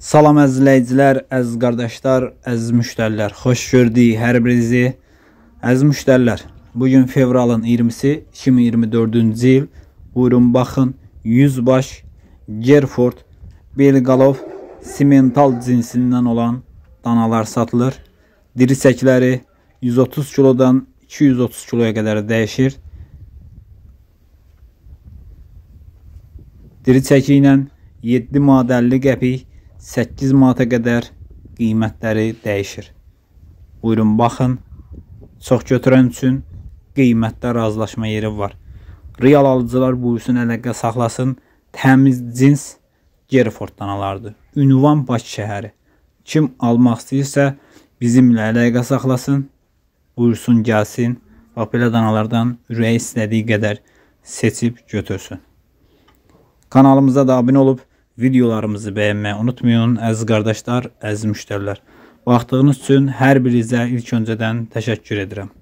Salam əzləyicilər, əziz qardaşlar, əziz müştərilər. Xoş gördük hər birinizi. Əziz müştərilər, bu gün fevralın 20-si 2024-cü il. Buyurun baxın, yüzbaş Gerford Belgalov simental cinsindən olan danalar satılır. Dirisəkləri 130 kilodan 230 kiloya qədər dəyişir. Diri çəki ilə 7 madəlli qəpik 8 manata qədər qiymətləri dəyişir. Buyurun baxın. Çox götürən üçün qiymətdə razılaşma yeri var. Real alıcılar buyursun əlaqə saxlasın. Təmiz cins Gerford danalardır. Ünvan Bakı şəhəri. Kim almaq istəyirsə bizimlə əlaqə saxlasın. Buyursun gəlsin. Bax belə danalardan ürəyi istədiyi qədər seçib götürsün. Kanalımıza da abunə olub videolarımızı bəyənməyi unutmayın. Əziz qardaşlar, əziz müştərilər. Vaxtınız üçün hər birinizə ilk öncədən təşəkkür edirəm.